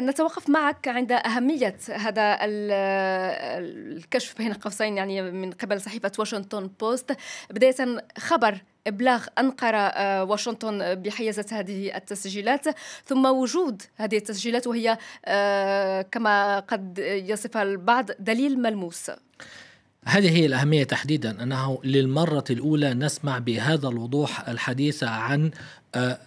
نتوقف معك عند أهمية هذا الكشف بين قوسين يعني من قبل صحيفة واشنطن بوست بداية خبر إبلاغ أنقرة آه، واشنطن بحيازة هذه التسجيلات ثم وجود هذه التسجيلات وهي آه، كما قد يصفها البعض دليل ملموس هذه هي الأهمية تحديدا أنه للمرة الأولى نسمع بهذا الوضوح الحديث عن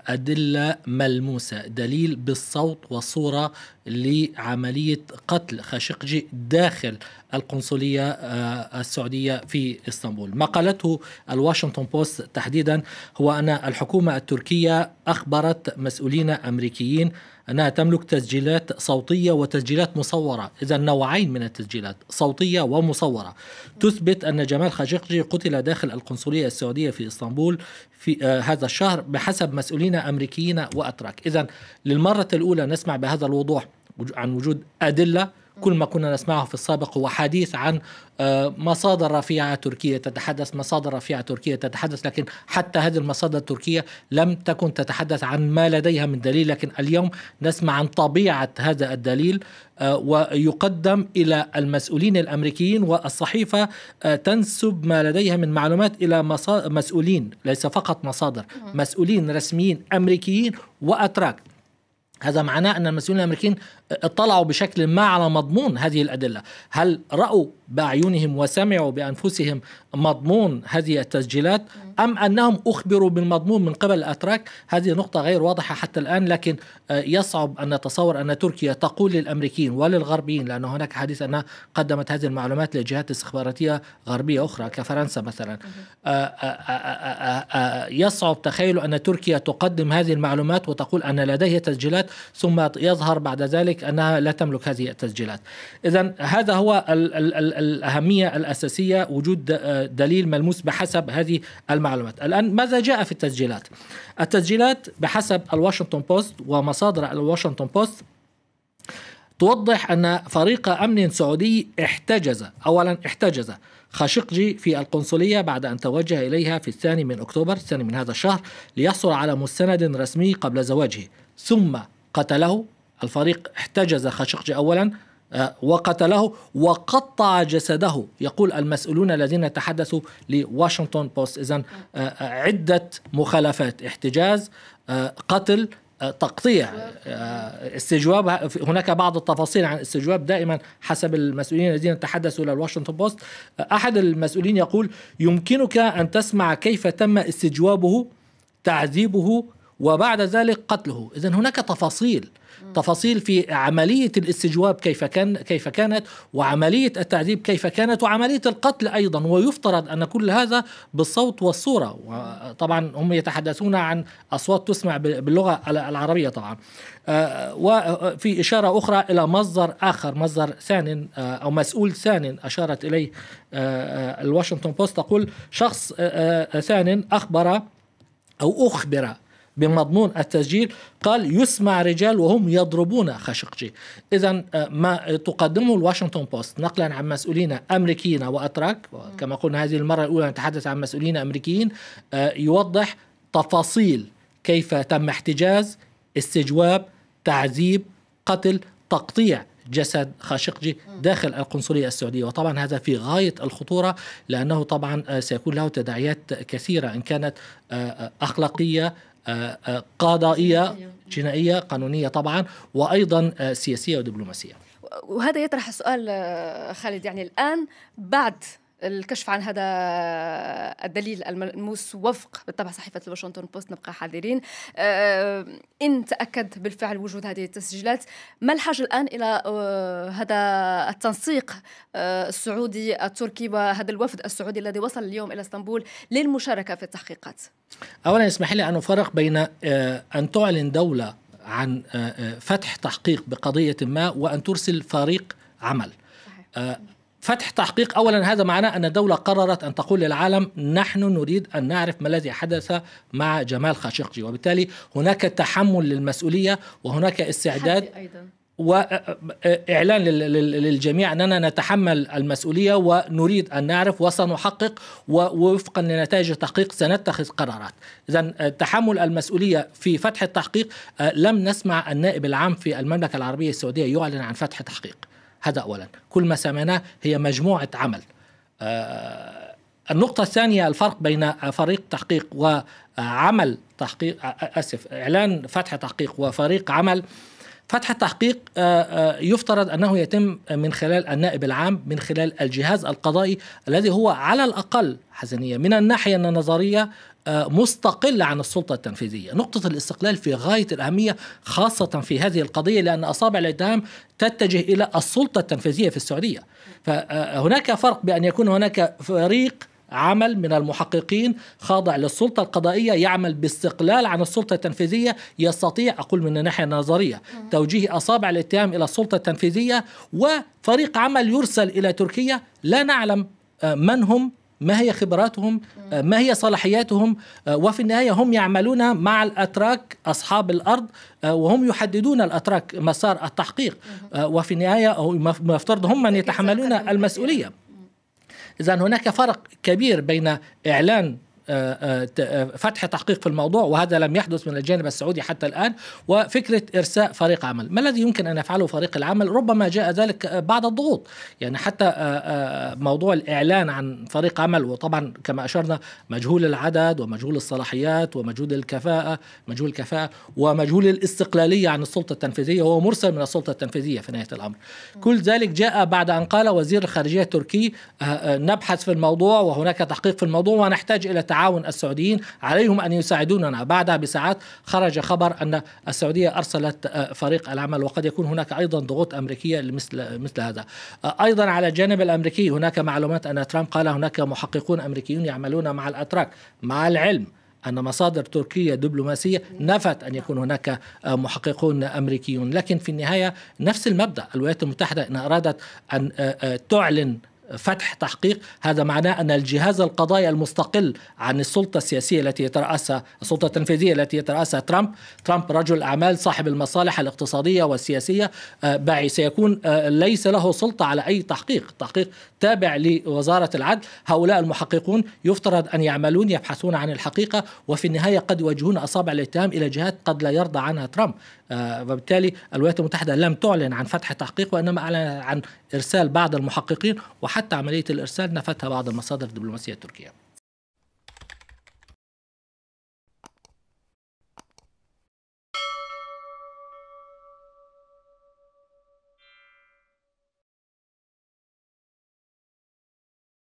أدلة ملموسة دليل بالصوت والصورة لعملية قتل خاشقجي داخل القنصلية آه، السعودية في إسطنبول ما قالته الواشنطن بوست تحديدا هو أن الحكومة التركية أخبرت مسؤولين أمريكيين أنها تملك تسجيلات صوتية وتسجيلات مصورة إذا نوعين من التسجيلات صوتية ومصورة تثبت أن جمال خاشقجي قتل داخل القنصلية السعودية في إسطنبول في آه، هذا الشهر بحسب ما مسؤولين امريكيين واتراك، اذا للمره الاولى نسمع بهذا الوضوح عن وجود ادله كل ما كنا نسمعه في السابق هو حديث عن آه، مصادر رفيعة تركية تتحدث مصادر رفيعة تركية تتحدث لكن حتى هذه المصادر التركية لم تكن تتحدث عن ما لديها من دليل لكن اليوم نسمع عن طبيعة هذا الدليل آه، ويقدم إلى المسؤولين الأمريكيين والصحيفة آه، تنسب ما لديها من معلومات إلى مسؤولين ليس فقط مصادر مسؤولين رسميين أمريكيين وأتراك هذا معناه ان المسؤولين الامريكيين اطلعوا بشكل ما على مضمون هذه الادله، هل راوا باعينهم وسمعوا بانفسهم مضمون هذه التسجيلات ام انهم اخبروا بالمضمون من قبل الاتراك؟ هذه نقطه غير واضحه حتى الان لكن آه، يصعب ان نتصور ان تركيا تقول للامريكيين وللغربيين لان هناك حديث انها قدمت هذه المعلومات لجهات استخباراتيه غربيه اخرى كفرنسا مثلا. آه، آه، يصعب تخيل ان تركيا تقدم هذه المعلومات وتقول ان لديها تسجيلات ثم يظهر بعد ذلك أنها لا تملك هذه التسجيلات إذا هذا هو الـ الـ الـ الأهمية الأساسية وجود دليل ملموس بحسب هذه المعلومات الآن ماذا جاء في التسجيلات التسجيلات بحسب الواشنطن بوست ومصادر الواشنطن بوست توضح أن فريق أمن سعودي احتجز أولا احتجز خاشقجي في القنصلية بعد أن توجه إليها في الثاني من أكتوبر الثاني من هذا الشهر ليحصل على مستند رسمي قبل زواجه ثم قتله الفريق احتجز خاشقجي أولا آه، وقتله وقطع جسده يقول المسؤولون الذين تحدثوا لواشنطن بوست إذا آه، آه، عدة مخالفات احتجاز قتل تقطيع استجواب هناك بعض التفاصيل عن استجواب دائما حسب المسؤولين الذين تحدثوا للواشنطن بوست احد المسؤولين يقول يمكنك ان تسمع كيف تم استجوابه تعذيبه وبعد ذلك قتله إذا هناك تفاصيل تفاصيل في عملية الاستجواب كيف كان كيف كانت وعملية التعذيب كيف كانت وعملية القتل أيضا ويفترض أن كل هذا بالصوت والصورة طبعا هم يتحدثون عن أصوات تسمع باللغة العربية طبعا آه، وفي إشارة أخرى إلى مصدر آخر مصدر ثان آه، أو مسؤول ثان أشارت إليه آه، الواشنطن بوست تقول شخص ثان أخبر أو أخبر بمضمون التسجيل قال يسمع رجال وهم يضربون خاشقجي إذا آه، ما تقدمه الواشنطن بوست نقلا عن مسؤولين أمريكيين وأتراك كما قلنا هذه المرة الأولى نتحدث عن مسؤولين أمريكيين آه، يوضح تفاصيل كيف تم احتجاز استجواب تعذيب قتل تقطيع جسد خاشقجي داخل القنصلية السعودية وطبعا هذا في غاية الخطورة لأنه طبعا آه، سيكون له تداعيات كثيرة إن كانت أخلاقية آه، آه، قضائيه جنائيه قانونيه طبعا وايضا آه، سياسيه ودبلوماسيه وهذا يطرح سؤال خالد يعني الان بعد الكشف عن هذا الدليل الملموس وفق بالطبع صحيفة الواشنطن بوست نبقى حذرين آه، إن تأكد بالفعل وجود هذه التسجيلات ما الحاجة الآن إلى آه، هذا التنسيق آه، السعودي التركي وهذا الوفد السعودي الذي وصل اليوم إلى اسطنبول للمشاركة في التحقيقات أولا اسمح لي أن أفرق بين أن تعلن دولة عن فتح تحقيق بقضية ما وأن ترسل فريق عمل فتح تحقيق اولا هذا معناه ان الدوله قررت ان تقول للعالم نحن نريد ان نعرف ما الذي حدث مع جمال خاشقجي وبالتالي هناك تحمل للمسؤوليه وهناك استعداد واعلان للجميع اننا نتحمل المسؤوليه ونريد ان نعرف وسنحقق ووفقا لنتائج التحقيق سنتخذ قرارات. اذا تحمل المسؤوليه في فتح التحقيق لم نسمع النائب العام في المملكه العربيه السعوديه يعلن عن فتح تحقيق. هذا أولا كل ما سمعناه هي مجموعة عمل آه، النقطة الثانية الفرق بين فريق تحقيق وعمل تحقيق آه، آه، أسف إعلان فتح تحقيق وفريق عمل فتح التحقيق آه، آه، يفترض انه يتم من خلال النائب العام من خلال الجهاز القضائي الذي هو على الاقل حسنيه من الناحيه النظريه آه، مستقل عن السلطة التنفيذية نقطة الاستقلال في غاية الأهمية خاصة في هذه القضية لأن أصابع الاتهام تتجه إلى السلطة التنفيذية في السعودية فهناك فرق بأن يكون هناك فريق عمل من المحققين خاضع للسلطة القضائية يعمل باستقلال عن السلطة التنفيذية يستطيع أقول من الناحية النظرية توجيه أصابع الاتهام إلى السلطة التنفيذية وفريق عمل يرسل إلى تركيا لا نعلم آه، من هم ما هي خبراتهم آه، ما هي صلاحياتهم آه، وفي النهاية هم يعملون مع الأتراك أصحاب الأرض وهم يحددون الأتراك مسار التحقيق وفي النهاية يفترض هم من يتحملون المسؤولية إذا هناك فرق كبير بين إعلان آه، آه، آه، فتح تحقيق في الموضوع وهذا لم يحدث من الجانب السعودي حتى الآن وفكرة إرساء فريق عمل ما الذي يمكن أن يفعله فريق العمل ربما جاء ذلك بعد الضغوط يعني حتى موضوع الإعلان عن فريق عمل وطبعا كما أشرنا مجهول العدد ومجهول الصلاحيات ومجهول الكفاءة مجهول الكفاءة ومجهول الاستقلالية عن السلطة التنفيذية وهو مرسل من السلطة التنفيذية في نهاية الأمر كل ذلك جاء بعد أن قال وزير الخارجية التركي نبحث في الموضوع وهناك تحقيق في الموضوع ونحتاج إلى تعاون السعوديين عليهم أن يساعدوننا بعدها بساعات خرج خبر أن السعودية أرسلت آه، فريق العمل وقد يكون هناك أيضا ضغوط أمريكية مثل, مثل هذا آه، أيضا على الجانب الأمريكي هناك معلومات أن ترامب قال هناك محققون أمريكيون يعملون مع الأتراك مع العلم أن مصادر تركية دبلوماسية نفت أن يكون هناك آه، محققون أمريكيون لكن في النهاية نفس المبدأ الولايات المتحدة إن أرادت أن تعلن فتح تحقيق هذا معناه أن الجهاز القضائي المستقل عن السلطة السياسية التي يترأسها السلطة التنفيذية التي يترأسها ترامب ترامب رجل أعمال صاحب المصالح الاقتصادية والسياسية آه، باعي سيكون آه، ليس له سلطة على أي تحقيق تحقيق تابع لوزارة العدل هؤلاء المحققون يفترض أن يعملون يبحثون عن الحقيقة وفي النهاية قد يوجهون أصابع الاتهام إلى جهات قد لا يرضى عنها ترامب آه، وبالتالي الولايات المتحدة لم تعلن عن فتح تحقيق وإنما أعلنت عن إرسال بعض المحققين وحتى عملية الإرسال نفتها بعض المصادر الدبلوماسية التركية